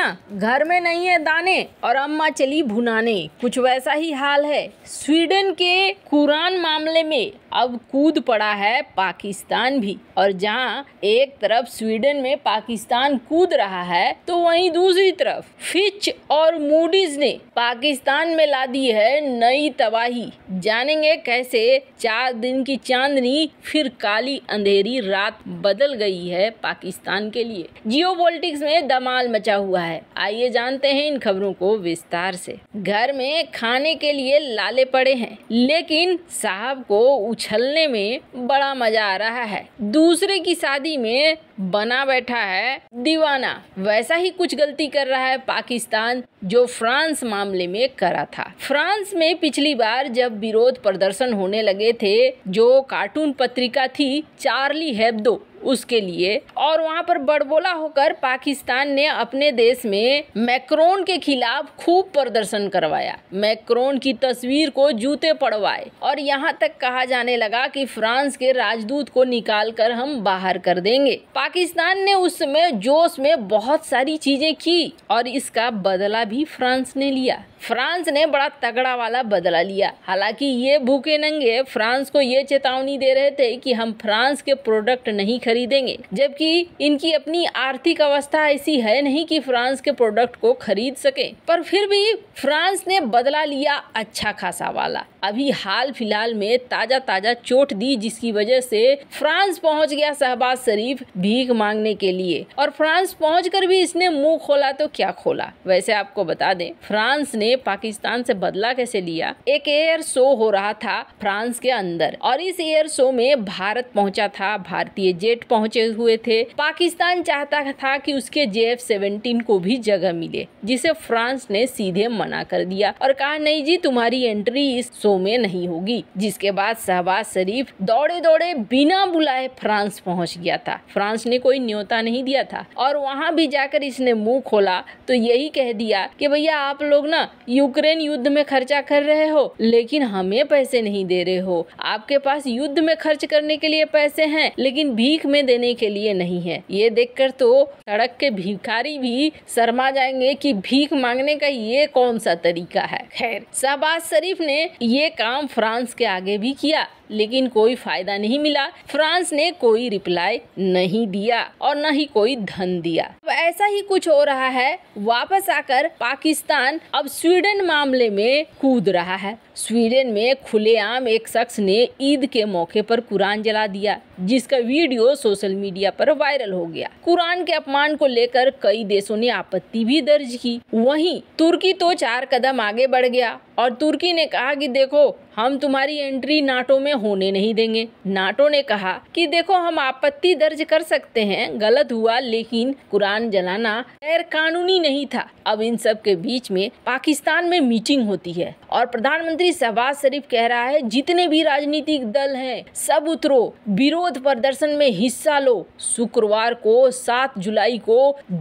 ना घर में नहीं है दाने और अम्मा चली भुनाने कुछ वैसा ही हाल है स्वीडन के कुरान मामले में अब कूद पड़ा है पाकिस्तान भी और जहाँ एक तरफ स्वीडन में पाकिस्तान कूद रहा है तो वहीं दूसरी तरफ फिच और मूडीज ने पाकिस्तान में ला दी है नई तबाही जानेंगे कैसे चार दिन की चांदनी फिर काली अंधेरी रात बदल गई है पाकिस्तान के लिए जियो में धमाल मचा हुआ है है आइए जानते हैं इन खबरों को विस्तार से घर में खाने के लिए लाले पड़े हैं लेकिन साहब को उछलने में बड़ा मजा आ रहा है दूसरे की शादी में बना बैठा है दीवाना वैसा ही कुछ गलती कर रहा है पाकिस्तान जो फ्रांस मामले में करा था फ्रांस में पिछली बार जब विरोध प्रदर्शन होने लगे थे जो कार्टून पत्रिका थी चार्ली हेब्दो उसके लिए और वहाँ पर बड़बोला होकर पाकिस्तान ने अपने देश में मैक्रोन के खिलाफ खूब प्रदर्शन करवाया मैक्रोन की तस्वीर को जूते पड़वाए और यहाँ तक कहा जाने लगा कि फ्रांस के राजदूत को निकाल कर हम बाहर कर देंगे पाकिस्तान ने उस समय जोश में बहुत सारी चीजें की और इसका बदला भी फ्रांस ने लिया फ्रांस ने बड़ा तगड़ा वाला बदला लिया हालांकि ये भूखे नंगे फ्रांस को ये चेतावनी दे रहे थे कि हम फ्रांस के प्रोडक्ट नहीं खरीदेंगे जबकि इनकी अपनी आर्थिक अवस्था ऐसी है नहीं कि फ्रांस के प्रोडक्ट को खरीद सके पर फिर भी फ्रांस ने बदला लिया अच्छा खासा वाला अभी हाल फिलहाल में ताजा ताजा चोट दी जिसकी वजह से फ्रांस पहुंच गया शहबाज शरीफ भीख मांगने के लिए और फ्रांस पहुंचकर भी इसने मुंह खोला तो क्या खोला वैसे आपको बता दें फ्रांस ने पाकिस्तान से बदला कैसे लिया एक एयर शो हो रहा था फ्रांस के अंदर और इस एयर शो में भारत पहुंचा था भारतीय जेट पहुंचे हुए थे पाकिस्तान चाहता था कि उसके जे एफ सेवेंटीन को भी जगह मिले जिसे फ्रांस ने सीधे मना कर दिया और कहा नहीं जी तुम्हारी एंट्री इस शो में नहीं होगी जिसके बाद शहबाज शरीफ दौड़े दौड़े बिना बुलाए फ्रांस पहुंच गया था फ्रांस ने कोई न्योता नहीं दिया था और वहां भी जाकर इसने मुंह खोला तो यही कह दिया कि भैया आप लोग ना यूक्रेन युद्ध में खर्चा कर रहे हो लेकिन हमें पैसे नहीं दे रहे हो आपके पास युद्ध में खर्च करने के लिए पैसे हैं लेकिन भीख में देने के लिए नहीं है ये देखकर तो सड़क के भिखारी भी शर्मा जाएंगे कि भीख मांगने का ये कौन सा तरीका है खैर शहबाज शरीफ ने ये काम फ्रांस के आगे भी किया लेकिन कोई फायदा नहीं मिला फ्रांस ने कोई रिप्लाई नहीं दिया और न ही कोई धन दिया ऐसा ही कुछ हो रहा है वापस आकर पाकिस्तान अब स्वीडन मामले में कूद रहा है स्वीडन में खुलेआम एक शख्स ने ईद के मौके पर कुरान जला दिया जिसका वीडियो सोशल मीडिया पर वायरल हो गया कुरान के अपमान को लेकर कई देशों ने आपत्ति भी दर्ज की वहीं तुर्की तो चार कदम आगे बढ़ गया और तुर्की ने कहा कि देखो हम तुम्हारी एंट्री नाटो में होने नहीं देंगे नाटो ने कहा कि देखो हम आपत्ति दर्ज कर सकते हैं गलत हुआ लेकिन कुरान जलाना गैर कानूनी नहीं था अब इन सब के बीच में पाकिस्तान में मीटिंग होती है और प्रधानमंत्री शहबाज शरीफ कह रहा है जितने भी राजनीतिक दल हैं सब उतरो विरोध प्रदर्शन में हिस्सा लो शुक्रवार को सात जुलाई को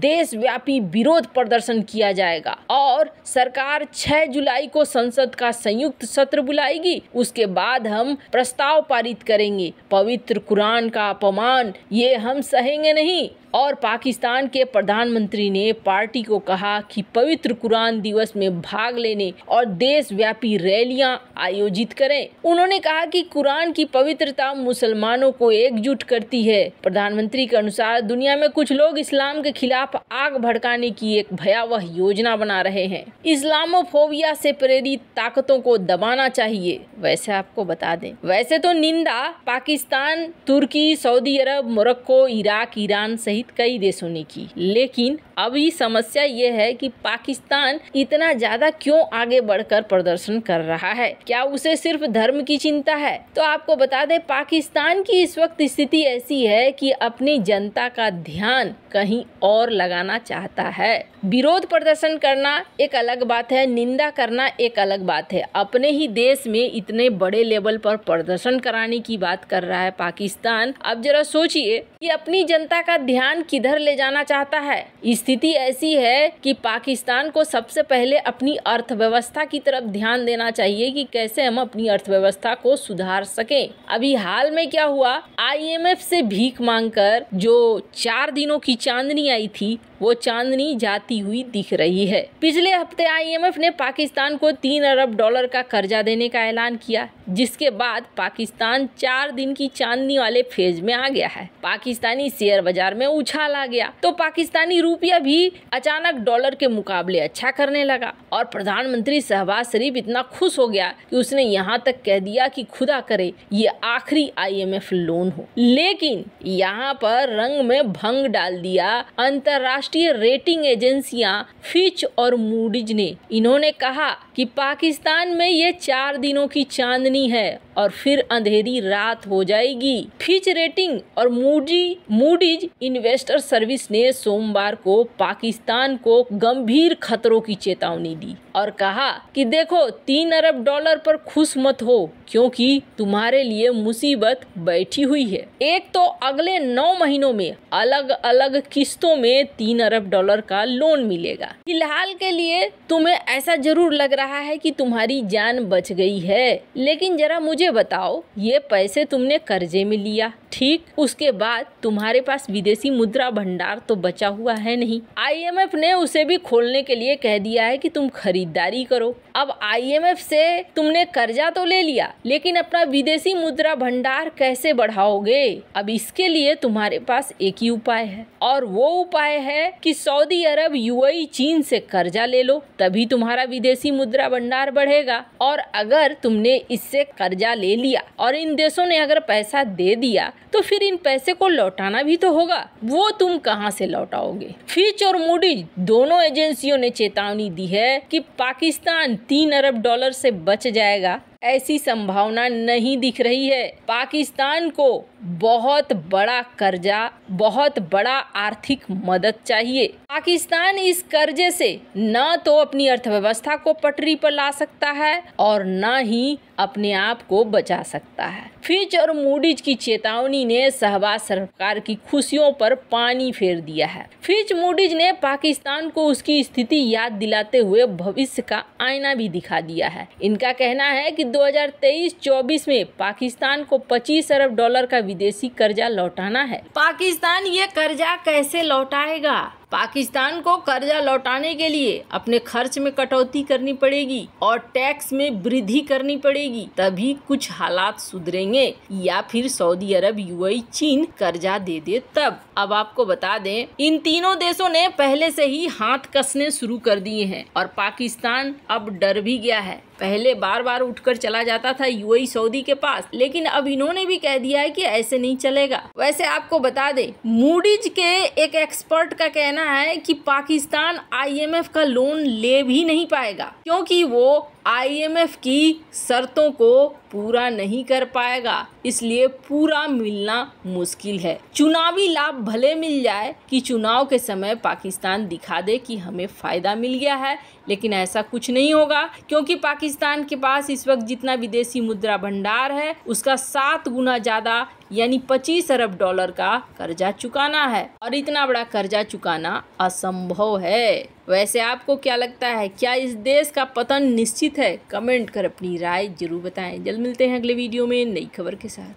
देश व्यापी विरोध प्रदर्शन किया जाएगा और सरकार 6 जुलाई को संसद का संयुक्त सत्र बुलाएगी होगी उसके बाद हम प्रस्ताव पारित करेंगे पवित्र कुरान का अपमान ये हम सहेंगे नहीं और पाकिस्तान के प्रधानमंत्री ने पार्टी को कहा कि पवित्र कुरान दिवस में भाग लेने और देशव्यापी रैलियां आयोजित करें उन्होंने कहा कि कुरान की पवित्रता मुसलमानों को एकजुट करती है प्रधानमंत्री के अनुसार दुनिया में कुछ लोग इस्लाम के खिलाफ आग भड़काने की एक भयावह योजना बना रहे हैं इस्लामोफोबिया से प्रेरित ताकतों को दबाना चाहिए वैसे आपको बता दें वैसे तो निंदा पाकिस्तान तुर्की सऊदी अरब मोरक्को इराक ईरान सहित सहित कई देशों ने की लेकिन अभी समस्या ये है कि पाकिस्तान इतना ज्यादा क्यों आगे बढ़कर प्रदर्शन कर रहा है क्या उसे सिर्फ धर्म की चिंता है तो आपको बता दें पाकिस्तान की इस वक्त स्थिति ऐसी है कि अपनी जनता का ध्यान कहीं और लगाना चाहता है विरोध प्रदर्शन करना एक अलग बात है निंदा करना एक अलग बात है अपने ही देश में इतने बड़े लेवल पर प्रदर्शन कराने की बात कर रहा है पाकिस्तान अब जरा सोचिए कि अपनी जनता का ध्यान पाकिस्तान किधर ले जाना चाहता है स्थिति ऐसी है कि पाकिस्तान को सबसे पहले अपनी अर्थव्यवस्था की तरफ ध्यान देना चाहिए कि कैसे हम अपनी अर्थव्यवस्था को सुधार सके अभी हाल में क्या हुआ आईएमएफ से भीख मांगकर जो चार दिनों की चांदनी आई थी वो चांदनी जाती हुई दिख रही है पिछले हफ्ते आईएमएफ ने पाकिस्तान को तीन अरब डॉलर का कर्जा देने का ऐलान किया जिसके बाद पाकिस्तान चार दिन की चांदनी वाले फेज में आ गया है पाकिस्तानी शेयर बाजार में उछाल आ गया तो पाकिस्तानी रुपया भी अचानक डॉलर के मुकाबले अच्छा करने लगा और प्रधानमंत्री शहबाज शरीफ इतना खुश हो गया कि उसने यहाँ तक कह दिया कि खुदा करे ये आखिरी आईएमएफ लोन हो लेकिन यहाँ पर रंग में भंग डाल दिया अंतर्राष्ट्रीय रेटिंग एजेंसिया फिच और मूडिज ने इन्होंने कहा कि पाकिस्तान में ये चार दिनों की चांदनी करनी है और फिर अंधेरी रात हो जाएगी फिच रेटिंग और मूडी मूडीज इन्वेस्टर सर्विस ने सोमवार को पाकिस्तान को गंभीर खतरों की चेतावनी दी और कहा कि देखो तीन अरब डॉलर पर खुश मत हो क्योंकि तुम्हारे लिए मुसीबत बैठी हुई है एक तो अगले नौ महीनों में अलग अलग किस्तों में तीन अरब डॉलर का लोन मिलेगा फिलहाल के लिए तुम्हें ऐसा जरूर लग रहा है कि तुम्हारी जान बच गई है लेकिन लेकिन ज़रा मुझे बताओ ये पैसे तुमने कर्जे में लिया ठीक उसके बाद तुम्हारे पास विदेशी मुद्रा भंडार तो बचा हुआ है नहीं आईएमएफ ने उसे भी खोलने के लिए कह दिया है कि तुम खरीदारी करो अब आईएमएफ से तुमने कर्जा तो ले लिया लेकिन अपना विदेशी मुद्रा भंडार कैसे बढ़ाओगे अब इसके लिए तुम्हारे पास एक ही उपाय है और वो उपाय है कि सऊदी अरब यू चीन से कर्जा ले लो तभी तुम्हारा विदेशी मुद्रा भंडार बढ़ेगा और अगर तुमने इससे से कर्जा ले लिया और इन देशों ने अगर पैसा दे दिया तो फिर इन पैसे को लौटाना भी तो होगा वो तुम कहाँ से लौटाओगे फिच और मूडीज दोनों एजेंसियों ने चेतावनी दी है कि पाकिस्तान तीन अरब डॉलर से बच जाएगा ऐसी संभावना नहीं दिख रही है पाकिस्तान को बहुत बड़ा कर्जा बहुत बड़ा आर्थिक मदद चाहिए पाकिस्तान इस कर्जे से न तो अपनी अर्थव्यवस्था को पटरी पर ला सकता है और न ही अपने आप को बचा सकता है फिच और मूडीज की चेतावनी ने शहबाज सरकार की खुशियों पर पानी फेर दिया है फिच मूडीज ने पाकिस्तान को उसकी स्थिति याद दिलाते हुए भविष्य का आईना भी दिखा दिया है इनका कहना है कि 2023-24 में पाकिस्तान को 25 अरब डॉलर का विदेशी कर्जा लौटाना है पाकिस्तान ये कर्जा कैसे लौटाएगा पाकिस्तान को कर्जा लौटाने के लिए अपने खर्च में कटौती करनी पड़ेगी और टैक्स में वृद्धि करनी पड़ेगी तभी कुछ हालात सुधरेंगे या फिर सऊदी अरब यूएई चीन कर्जा दे दे तब अब आपको बता दें इन तीनों देशों ने पहले से ही हाथ कसने शुरू कर दिए हैं और पाकिस्तान अब डर भी गया है पहले बार बार उठकर चला जाता था यूएई सऊदी के पास लेकिन अब इन्होंने भी कह दिया है कि ऐसे नहीं चलेगा वैसे आपको बता दे मूडीज के एक एक्सपर्ट का कहना है कि पाकिस्तान आईएमएफ का लोन ले भी नहीं पाएगा क्योंकि वो आईएमएफ की शर्तों को पूरा नहीं कर पाएगा इसलिए पूरा मिलना मुश्किल है चुनावी लाभ भले मिल जाए कि चुनाव के समय पाकिस्तान दिखा दे कि हमें फ़ायदा मिल गया है लेकिन ऐसा कुछ नहीं होगा क्योंकि पाकिस्तान के पास इस वक्त जितना विदेशी मुद्रा भंडार है उसका सात गुना ज़्यादा यानी पच्चीस अरब डॉलर का कर्जा चुकाना है और इतना बड़ा कर्जा चुकाना असंभव है वैसे आपको क्या लगता है क्या इस देश का पतन निश्चित है कमेंट कर अपनी राय जरूर बताएं जल्द मिलते हैं अगले वीडियो में नई खबर के साथ